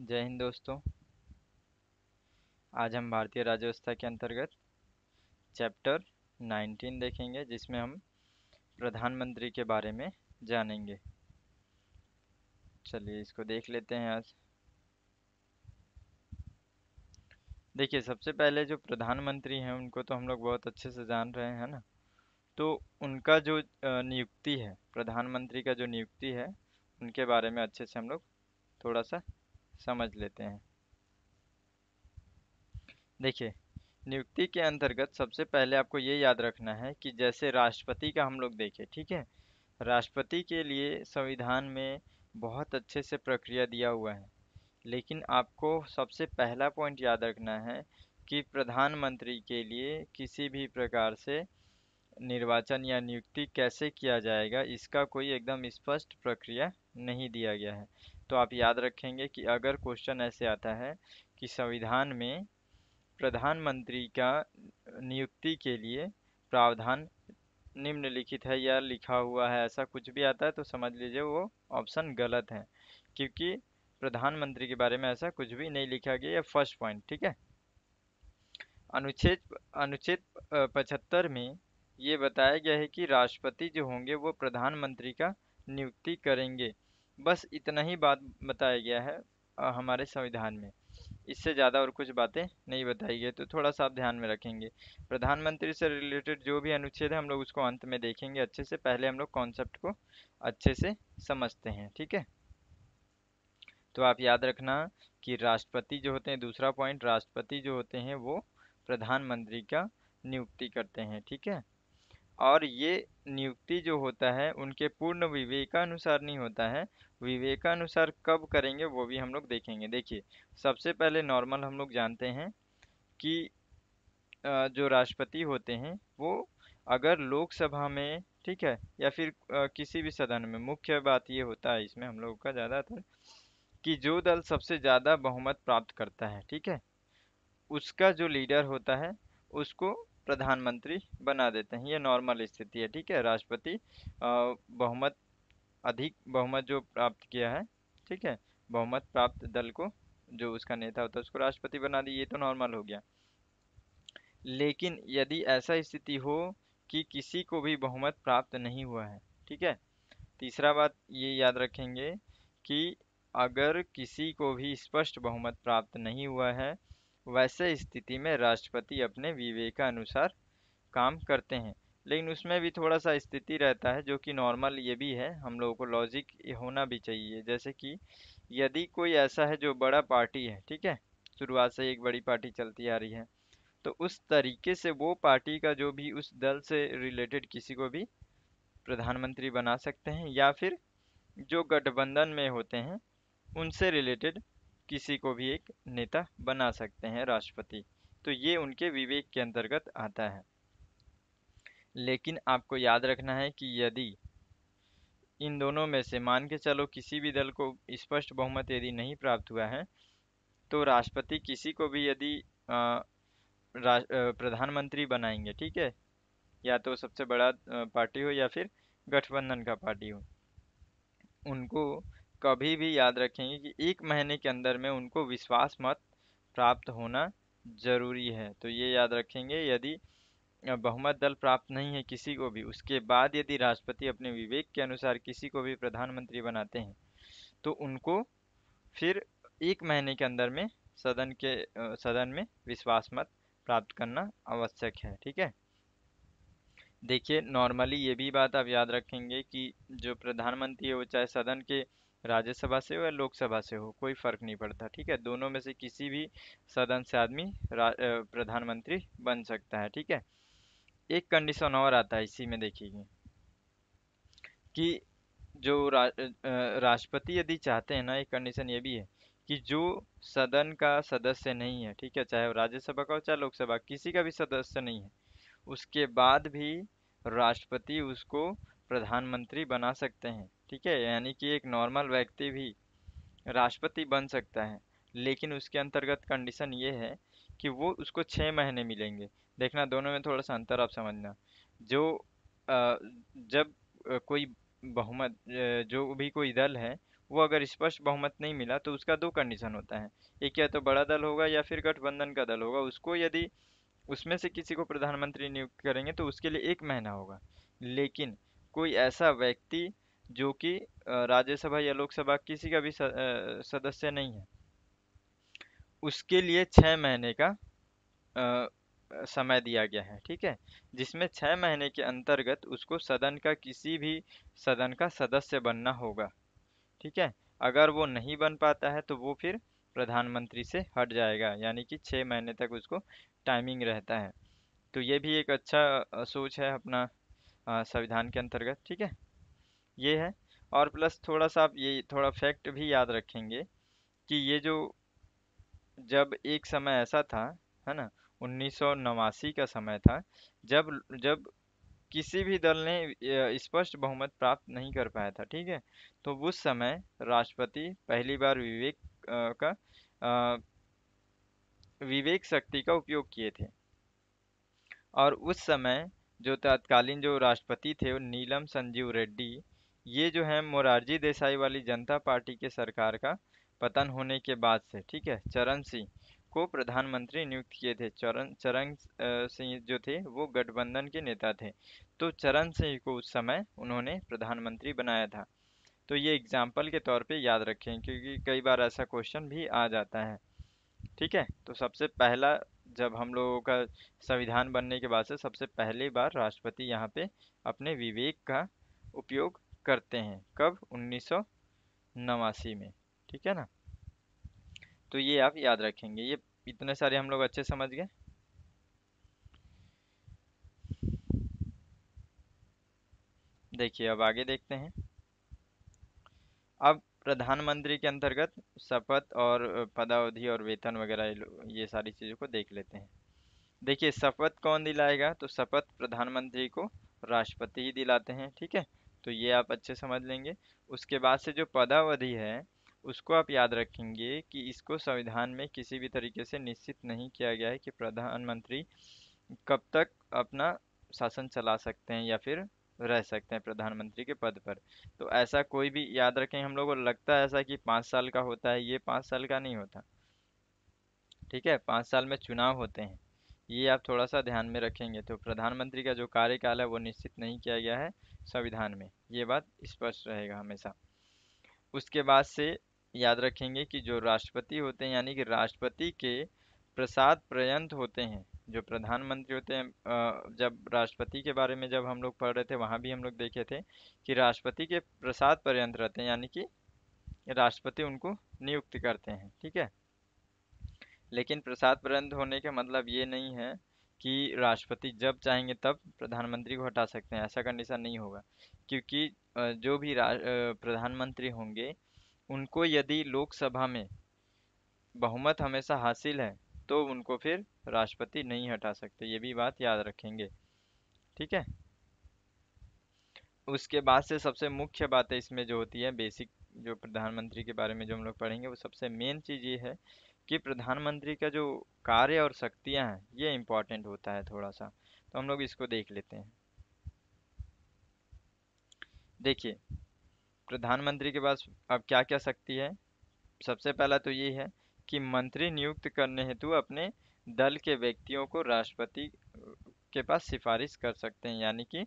जय हिंद दोस्तों आज हम भारतीय राज्य व्यवस्था के अंतर्गत चैप्टर 19 देखेंगे जिसमें हम प्रधानमंत्री के बारे में जानेंगे चलिए इसको देख लेते हैं आज देखिए सबसे पहले जो प्रधानमंत्री हैं उनको तो हम लोग बहुत अच्छे से जान रहे हैं ना तो उनका जो नियुक्ति है प्रधानमंत्री का जो नियुक्ति है उनके बारे में अच्छे से हम लोग थोड़ा सा समझ लेते हैं देखिए नियुक्ति के अंतर्गत सबसे पहले आपको ये याद रखना है कि जैसे राष्ट्रपति का हम लोग देखें ठीक है राष्ट्रपति के लिए संविधान में बहुत अच्छे से प्रक्रिया दिया हुआ है लेकिन आपको सबसे पहला पॉइंट याद रखना है कि प्रधानमंत्री के लिए किसी भी प्रकार से निर्वाचन या नियुक्ति कैसे किया जाएगा इसका कोई एकदम स्पष्ट प्रक्रिया नहीं दिया गया है तो आप याद रखेंगे कि अगर क्वेश्चन ऐसे आता है कि संविधान में प्रधानमंत्री का नियुक्ति के लिए प्रावधान निम्नलिखित है या लिखा हुआ है ऐसा कुछ भी आता है तो समझ लीजिए वो ऑप्शन गलत है क्योंकि प्रधानमंत्री के बारे में ऐसा कुछ भी नहीं लिखा गया फर्स्ट पॉइंट ठीक है अनुच्छेद अनुच्छेद पचहत्तर में ये बताया गया है कि राष्ट्रपति जो होंगे वो प्रधानमंत्री का नियुक्ति करेंगे बस इतना ही बात बताया गया है हमारे संविधान में इससे ज़्यादा और कुछ बातें नहीं बताई गई तो थोड़ा सा आप ध्यान में रखेंगे प्रधानमंत्री से रिलेटेड जो भी अनुच्छेद है हम लोग उसको अंत में देखेंगे अच्छे से पहले हम लोग कॉन्सेप्ट को अच्छे से समझते हैं ठीक है तो आप याद रखना कि राष्ट्रपति जो होते हैं दूसरा पॉइंट राष्ट्रपति जो होते हैं वो प्रधानमंत्री का नियुक्ति करते हैं ठीक है और ये नियुक्ति जो होता है उनके पूर्ण विवेकानुसार नहीं होता है विवेकानुसार कब करेंगे वो भी हम लोग देखेंगे देखिए सबसे पहले नॉर्मल हम लोग जानते हैं कि जो राष्ट्रपति होते हैं वो अगर लोकसभा में ठीक है या फिर किसी भी सदन में मुख्य बात ये होता है इसमें हम लोगों का ज़्यादातर कि जो दल सबसे ज़्यादा बहुमत प्राप्त करता है ठीक है उसका जो लीडर होता है उसको प्रधानमंत्री बना देते हैं ये नॉर्मल स्थिति है ठीक है राष्ट्रपति बहुमत अधिक बहुमत जो प्राप्त किया है ठीक है बहुमत प्राप्त दल को जो उसका नेता होता है उसको राष्ट्रपति बना दी ये तो नॉर्मल हो गया लेकिन यदि ऐसा स्थिति हो कि किसी को भी बहुमत प्राप्त नहीं हुआ है ठीक है तीसरा बात ये याद रखेंगे कि अगर किसी को भी स्पष्ट बहुमत प्राप्त नहीं हुआ है वैसे स्थिति में राष्ट्रपति अपने अनुसार काम करते हैं लेकिन उसमें भी थोड़ा सा स्थिति रहता है जो कि नॉर्मल ये भी है हम लोगों को लॉजिक होना भी चाहिए जैसे कि यदि कोई ऐसा है जो बड़ा पार्टी है ठीक है शुरुआत से एक बड़ी पार्टी चलती आ रही है तो उस तरीके से वो पार्टी का जो भी उस दल से रिलेटेड किसी को भी प्रधानमंत्री बना सकते हैं या फिर जो गठबंधन में होते हैं उनसे रिलेटेड किसी को भी एक नेता बना सकते हैं राष्ट्रपति तो ये उनके विवेक के अंतर्गत आता है लेकिन आपको याद रखना है कि यदि इन दोनों में से मान के चलो किसी भी दल को स्पष्ट बहुमत यदि नहीं प्राप्त हुआ है तो राष्ट्रपति किसी को भी यदि प्रधानमंत्री बनाएंगे ठीक है या तो सबसे बड़ा पार्टी हो या फिर गठबंधन का पार्टी हो उनको कभी भी याद रखेंगे कि एक महीने के अंदर में उनको विश्वास मत प्राप्त होना जरूरी है तो ये याद रखेंगे यदि बहुमत दल प्राप्त नहीं है किसी को भी उसके बाद यदि राष्ट्रपति अपने विवेक के अनुसार किसी को भी प्रधानमंत्री बनाते हैं तो उनको फिर एक महीने के अंदर में सदन के सदन में विश्वास मत प्राप्त करना आवश्यक है ठीक है देखिए नॉर्मली ये भी बात आप याद रखेंगे कि जो प्रधानमंत्री है वो चाहे सदन के राज्यसभा से हो या लोकसभा से हो कोई फर्क नहीं पड़ता ठीक है दोनों में से किसी भी सदन से आदमी प्रधानमंत्री बन सकता है ठीक है एक कंडीशन और आता है इसी में देखिएगी कि जो रा, राष्ट्रपति यदि चाहते हैं ना एक कंडीशन ये भी है कि जो सदन का सदस्य नहीं है ठीक है चाहे राज्यसभा का हो चाहे लोकसभा किसी का भी सदस्य नहीं है उसके बाद भी राष्ट्रपति उसको प्रधानमंत्री बना सकते हैं ठीक है यानी कि एक नॉर्मल व्यक्ति भी राष्ट्रपति बन सकता है लेकिन उसके अंतर्गत कंडीशन ये है कि वो उसको छः महीने मिलेंगे देखना दोनों में थोड़ा सा अंतर आप समझना जो जब कोई बहुमत जो भी कोई दल है वो अगर स्पष्ट बहुमत नहीं मिला तो उसका दो कंडीशन होता है एक या तो बड़ा दल होगा या फिर गठबंधन का दल होगा उसको यदि उसमें से किसी को प्रधानमंत्री नियुक्त करेंगे तो उसके लिए एक महीना होगा लेकिन कोई ऐसा व्यक्ति जो कि राज्यसभा या लोकसभा किसी का भी सदस्य नहीं है उसके लिए छः महीने का आ, समय दिया गया है ठीक है जिसमें छः महीने के अंतर्गत उसको सदन का किसी भी सदन का सदस्य बनना होगा ठीक है अगर वो नहीं बन पाता है तो वो फिर प्रधानमंत्री से हट जाएगा यानी कि छः महीने तक उसको टाइमिंग रहता है तो ये भी एक अच्छा सोच है अपना संविधान के अंतर्गत ठीक है ये है और प्लस थोड़ा सा आप ये थोड़ा फैक्ट भी याद रखेंगे कि ये जो जब एक समय ऐसा था है ना उन्नीस का समय था जब जब किसी भी दल ने स्पष्ट बहुमत प्राप्त नहीं कर पाया था ठीक है तो उस समय राष्ट्रपति पहली बार विवेक का विवेक शक्ति का उपयोग किए थे और उस समय जो तत्कालीन जो राष्ट्रपति थे वो नीलम संजीव रेड्डी ये जो है मोरारजी देसाई वाली जनता पार्टी के सरकार का पतन होने के बाद से ठीक है चरण सिंह को प्रधानमंत्री नियुक्त किए थे चरण चरण सिंह जो थे वो गठबंधन के नेता थे तो चरण सिंह को उस समय उन्होंने प्रधानमंत्री बनाया था तो ये एग्जाम्पल के तौर पे याद रखें क्योंकि कई बार ऐसा क्वेश्चन भी आ जाता है ठीक है तो सबसे पहला जब हम लोगों का संविधान बनने के बाद से सबसे पहली बार राष्ट्रपति यहाँ पे अपने विवेक का उपयोग करते हैं कब उन्नीस में ठीक है ना तो ये आप याद रखेंगे ये इतने सारे हम लोग अच्छे समझ गए देखिए अब आगे देखते हैं अब प्रधानमंत्री के अंतर्गत शपथ और पदावधि और वेतन वगैरह ये सारी चीज़ों को देख लेते हैं देखिए शपथ कौन दिलाएगा तो शपथ प्रधानमंत्री को राष्ट्रपति ही दिलाते हैं ठीक है तो ये आप अच्छे समझ लेंगे उसके बाद से जो पदावधि है उसको आप याद रखेंगे कि इसको संविधान में किसी भी तरीके से निश्चित नहीं किया गया है कि प्रधानमंत्री कब तक अपना शासन चला सकते हैं या फिर रह सकते हैं प्रधानमंत्री के पद पर तो ऐसा कोई भी याद रखें हम लोगों को लगता है ऐसा कि पाँच साल का होता है ये पाँच साल का नहीं होता ठीक है पाँच साल में चुनाव होते हैं ये आप थोड़ा सा ध्यान में रखेंगे तो प्रधानमंत्री का जो कार्यकाल है वो निश्चित नहीं किया गया है संविधान में ये बात स्पष्ट रहेगा हमेशा उसके बाद से याद रखेंगे कि जो राष्ट्रपति होते हैं यानी कि राष्ट्रपति के प्रसाद पर्यंत होते हैं जो प्रधानमंत्री होते हैं जब राष्ट्रपति के बारे में जब हम लोग पढ़ रहे थे वहाँ भी हम लोग देखे थे कि राष्ट्रपति के प्रसाद पर्यंत रहते हैं यानी कि राष्ट्रपति उनको नियुक्त करते हैं ठीक है लेकिन प्रसाद प्रबंध होने का मतलब ये नहीं है कि राष्ट्रपति जब चाहेंगे तब प्रधानमंत्री को हटा सकते हैं ऐसा कंडीशन नहीं होगा क्योंकि जो भी प्रधानमंत्री होंगे उनको यदि लोकसभा में बहुमत हमेशा हासिल है तो उनको फिर राष्ट्रपति नहीं हटा सकते ये भी बात याद रखेंगे ठीक है उसके बाद से सबसे मुख्य बातें इसमें जो होती है बेसिक जो प्रधानमंत्री के बारे में जो हम लोग पढ़ेंगे वो सबसे मेन चीज़ ये है कि प्रधानमंत्री का जो कार्य और शक्तियाँ हैं ये इम्पॉर्टेंट होता है थोड़ा सा तो हम लोग इसको देख लेते हैं देखिए प्रधानमंत्री के पास अब क्या क्या शक्ति है सबसे पहला तो ये है कि मंत्री नियुक्त करने हेतु अपने दल के व्यक्तियों को राष्ट्रपति के पास सिफारिश कर सकते हैं यानी कि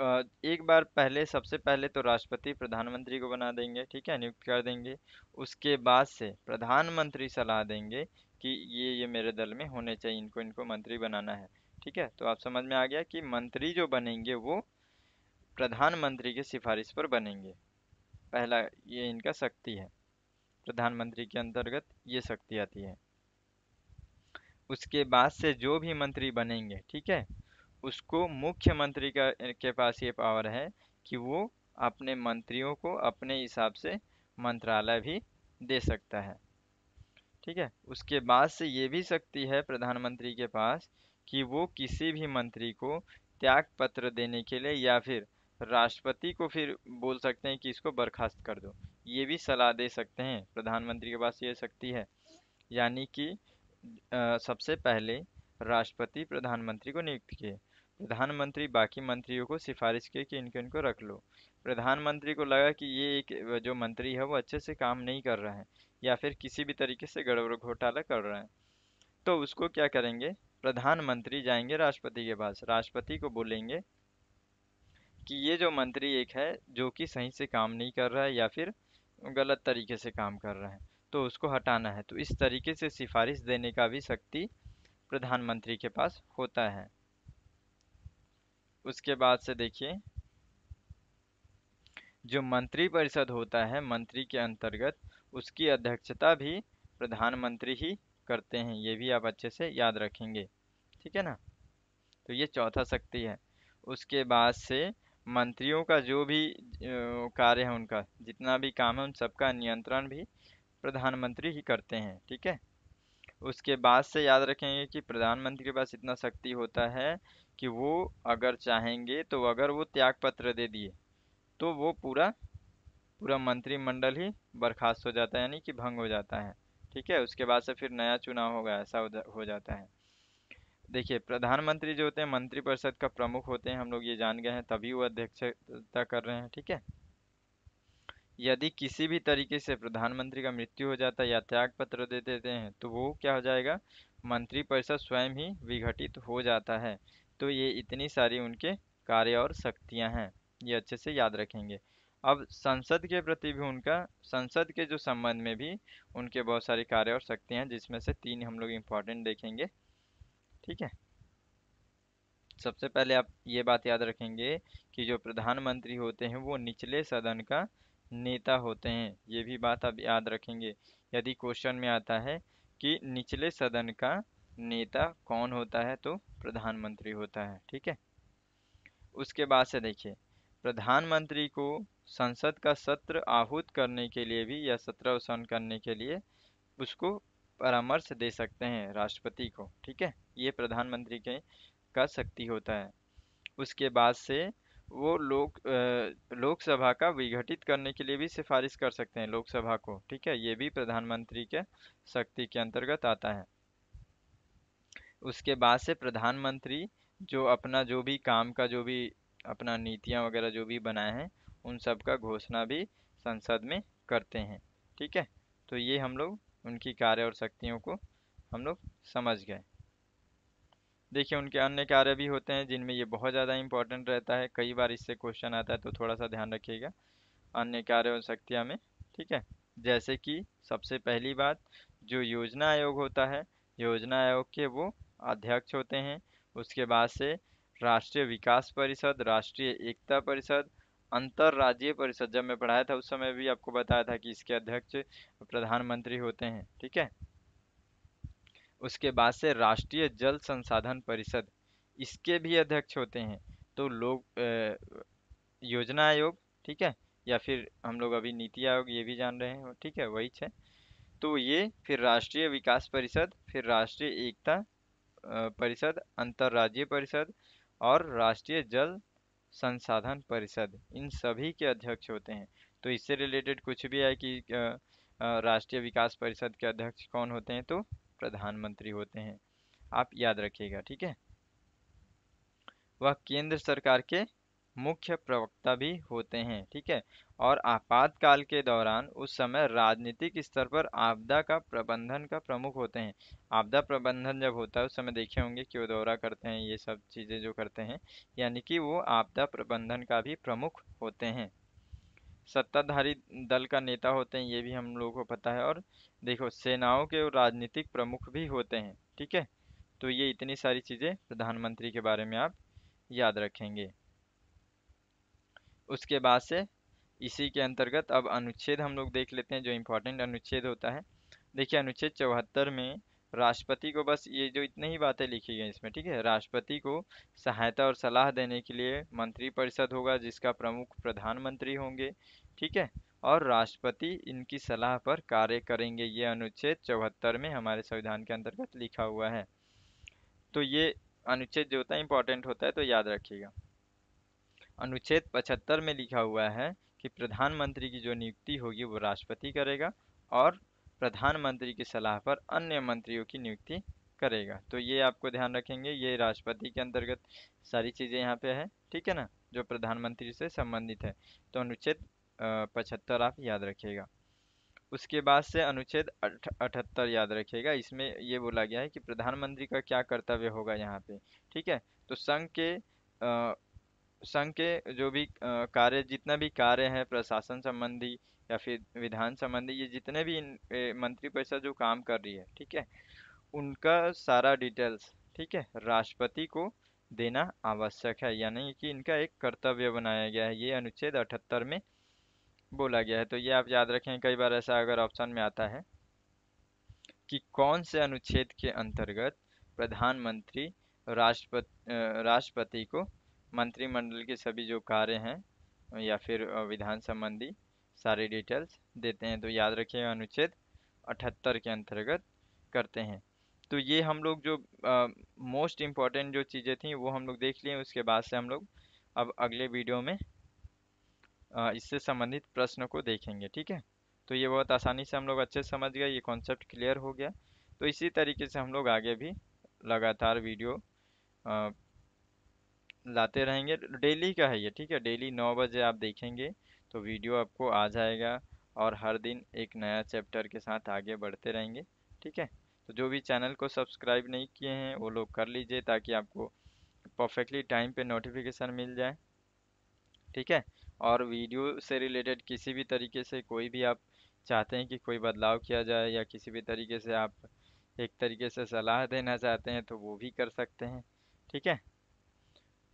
एक बार पहले सबसे पहले तो राष्ट्रपति प्रधानमंत्री को बना देंगे ठीक है नियुक्त कर देंगे उसके बाद से प्रधानमंत्री सलाह देंगे कि ये ये मेरे दल में होने चाहिए इनको इनको मंत्री बनाना है ठीक है तो आप समझ में आ गया कि मंत्री जो बनेंगे वो प्रधानमंत्री के सिफारिश पर बनेंगे पहला ये इनका शक्ति है प्रधानमंत्री के अंतर्गत ये शक्ति आती है उसके बाद से जो भी मंत्री बनेंगे ठीक है उसको मुख्यमंत्री का के पास ये पावर है कि वो अपने मंत्रियों को अपने हिसाब से मंत्रालय भी दे सकता है ठीक है उसके बाद से ये भी शक्ति है प्रधानमंत्री के पास कि वो किसी भी मंत्री को त्याग पत्र देने के लिए या फिर राष्ट्रपति को फिर बोल सकते हैं कि इसको बर्खास्त कर दो ये भी सलाह दे सकते हैं प्रधानमंत्री के पास ये शक्ति है यानी कि सबसे पहले राष्ट्रपति प्रधानमंत्री को नियुक्त किए प्रधानमंत्री बाकी मंत्रियों को सिफारिश किए कि इनको इनको रख लो प्रधानमंत्री को लगा कि ये एक जो मंत्री है वो अच्छे से काम नहीं कर रहे हैं या फिर किसी भी तरीके से गड़बड़ घोटाला कर रहे हैं तो उसको क्या करेंगे प्रधानमंत्री जाएंगे राष्ट्रपति के पास राष्ट्रपति को बोलेंगे कि ये जो मंत्री एक है जो कि सही से काम नहीं कर रहा है या फिर गलत तरीके से काम कर रहा है तो उसको हटाना है तो इस तरीके से सिफारिश देने का भी शक्ति प्रधानमंत्री के पास होता है उसके बाद से देखिए जो मंत्री परिषद होता है मंत्री के अंतर्गत उसकी अध्यक्षता भी प्रधानमंत्री ही करते हैं ये भी आप अच्छे से याद रखेंगे ठीक है ना तो ये चौथा शक्ति है उसके बाद से मंत्रियों का जो भी कार्य है उनका जितना भी काम है उन सबका नियंत्रण भी प्रधानमंत्री ही करते हैं ठीक है उसके बाद से याद रखेंगे कि प्रधानमंत्री के पास इतना शक्ति होता है कि वो अगर चाहेंगे तो अगर वो त्याग पत्र दे दिए तो वो पूरा पूरा मंत्रिमंडल ही बर्खास्त हो जाता है यानी कि भंग हो जाता है ठीक है उसके बाद से फिर नया चुनाव होगा ऐसा हो जाता है देखिए प्रधानमंत्री जो होते हैं मंत्रिपरिषद का प्रमुख होते हैं हम लोग ये जान गए हैं तभी वो अध्यक्षता कर रहे हैं ठीक है यदि किसी भी तरीके से प्रधानमंत्री का मृत्यु हो जाता है या त्याग पत्र दे देते हैं तो वो क्या हो जाएगा मंत्रिपरिषद स्वयं ही विघटित हो जाता है तो ये इतनी सारी उनके कार्य और शक्तियाँ हैं ये अच्छे से याद रखेंगे अब संसद के प्रति भी उनका संसद के जो संबंध में भी उनके बहुत सारे कार्य और शक्तियाँ हैं जिसमें से तीन हम लोग इम्पॉर्टेंट देखेंगे ठीक है सबसे पहले आप ये बात याद रखेंगे कि जो प्रधानमंत्री होते हैं वो निचले सदन का नेता होते हैं ये भी बात आप याद रखेंगे यदि क्वेश्चन में आता है कि निचले सदन का नेता कौन होता है तो प्रधानमंत्री होता है ठीक है उसके बाद से देखिए प्रधानमंत्री को संसद का सत्र आहूत करने के लिए भी या सत्र अवसान करने के लिए उसको परामर्श दे सकते हैं राष्ट्रपति को ठीक है ये प्रधानमंत्री के का शक्ति होता है उसके बाद से वो लोक लोकसभा का विघटित करने के लिए भी सिफारिश कर सकते हैं लोकसभा को ठीक है ये भी प्रधानमंत्री के शक्ति के अंतर्गत आता है उसके बाद से प्रधानमंत्री जो अपना जो भी काम का जो भी अपना नीतियाँ वगैरह जो भी बनाए हैं उन सब का घोषणा भी संसद में करते हैं ठीक है तो ये हम लोग उनकी कार्य और शक्तियों को हम लोग समझ गए देखिए उनके अन्य कार्य भी होते हैं जिनमें ये बहुत ज़्यादा इम्पोर्टेंट रहता है कई बार इससे क्वेश्चन आता है तो थोड़ा सा ध्यान रखिएगा अन्य कार्य और शक्तियाँ में ठीक है जैसे कि सबसे पहली बात जो योजना आयोग होता है योजना आयोग के वो अध्यक्ष होते हैं उसके बाद से राष्ट्रीय विकास परिषद राष्ट्रीय एकता परिषद अंतर्राज्यीय परिषद जब मैं पढ़ाया था उस समय भी आपको बताया था कि इसके अध्यक्ष प्रधानमंत्री होते हैं ठीक है उसके बाद से राष्ट्रीय जल संसाधन परिषद इसके भी अध्यक्ष होते हैं तो लोग योजना आयोग ठीक है या फिर हम लोग अभी नीति आयोग ये भी जान रहे हैं ठीक है वही है तो ये फिर राष्ट्रीय विकास परिषद फिर राष्ट्रीय एकता परिषद अंतर्राज्यीय परिषद और राष्ट्रीय जल संसाधन परिषद इन सभी के अध्यक्ष होते हैं तो इससे रिलेटेड कुछ भी है कि राष्ट्रीय विकास परिषद के अध्यक्ष कौन होते हैं तो प्रधानमंत्री होते हैं आप याद रखिएगा ठीक है वह केंद्र सरकार के मुख्य प्रवक्ता भी होते हैं ठीक है और आपातकाल के दौरान उस समय राजनीतिक स्तर पर आपदा का प्रबंधन का प्रमुख होते हैं आपदा प्रबंधन जब होता है उस समय देखे होंगे कि वो दौरा करते हैं ये सब चीज़ें जो करते हैं यानी कि वो आपदा प्रबंधन का भी प्रमुख होते हैं सत्ताधारी दल का नेता होते हैं ये भी हम लोगों को पता है और देखो सेनाओं के राजनीतिक प्रमुख भी होते हैं ठीक है तो ये इतनी सारी चीज़ें प्रधानमंत्री के बारे में आप याद रखेंगे उसके बाद से इसी के अंतर्गत अब अनुच्छेद हम लोग देख लेते हैं जो इम्पोर्टेंट अनुच्छेद होता है देखिए अनुच्छेद चौहत्तर में राष्ट्रपति को बस ये जो इतनी ही बातें लिखी गई इसमें ठीक है राष्ट्रपति को सहायता और सलाह देने के लिए मंत्रिपरिषद होगा जिसका प्रमुख प्रधानमंत्री होंगे ठीक है और राष्ट्रपति इनकी सलाह पर कार्य करेंगे ये अनुच्छेद चौहत्तर में हमारे संविधान के अंतर्गत लिखा हुआ है तो ये अनुच्छेद जो होता है इंपॉर्टेंट होता है तो याद रखिएगा अनुच्छेद 75 में लिखा हुआ है कि प्रधानमंत्री की जो नियुक्ति होगी वो राष्ट्रपति करेगा और प्रधानमंत्री की सलाह पर अन्य मंत्रियों की नियुक्ति करेगा तो ये आपको ध्यान रखेंगे ये राष्ट्रपति के अंतर्गत सारी चीज़ें यहाँ पे है ठीक है ना जो प्रधानमंत्री से संबंधित है तो अनुच्छेद पचहत्तर आप याद रखिएगा उसके बाद से अनुच्छेद अठहत्तर याद रखिएगा इसमें ये बोला गया है कि प्रधानमंत्री का क्या कर्तव्य होगा यहाँ पे ठीक है तो संघ के संघ के जो भी कार्य जितना भी कार्य है प्रशासन संबंधी या फिर विधान संबंधी ये जितने भी मंत्री परिषद जो काम कर रही है ठीक है उनका सारा डिटेल्स ठीक है राष्ट्रपति को देना आवश्यक है यानी कि इनका एक कर्तव्य बनाया गया है ये अनुच्छेद अठहत्तर में बोला गया है तो ये आप याद रखें कई बार ऐसा अगर ऑप्शन में आता है कि कौन से अनुच्छेद के अंतर्गत प्रधानमंत्री राष्ट्रपति राष्ट्रपति को मंत्रिमंडल के सभी जो कार्य हैं या फिर विधान संबंधी सारी डिटेल्स देते हैं तो याद रखिए अनुच्छेद अठहत्तर के अंतर्गत करते हैं तो ये हम लोग जो मोस्ट इम्पॉर्टेंट जो चीज़ें थी वो हम लोग देख लिए उसके बाद से हम लोग अब अगले वीडियो में uh, इससे संबंधित प्रश्न को देखेंगे ठीक है तो ये बहुत आसानी से हम लोग अच्छे समझ गए ये कॉन्सेप्ट क्लियर हो गया तो इसी तरीके से हम लोग आगे भी लगातार वीडियो uh, लाते रहेंगे डेली का है ये ठीक है डेली नौ बजे आप देखेंगे तो वीडियो आपको आ जाएगा और हर दिन एक नया चैप्टर के साथ आगे बढ़ते रहेंगे ठीक है तो जो भी चैनल को सब्सक्राइब नहीं किए हैं वो लोग कर लीजिए ताकि आपको परफेक्टली टाइम पे नोटिफिकेशन मिल जाए ठीक है और वीडियो से रिलेटेड किसी भी तरीके से कोई भी आप चाहते हैं कि कोई बदलाव किया जाए या किसी भी तरीके से आप एक तरीके से सलाह देना चाहते हैं तो वो भी कर सकते हैं ठीक है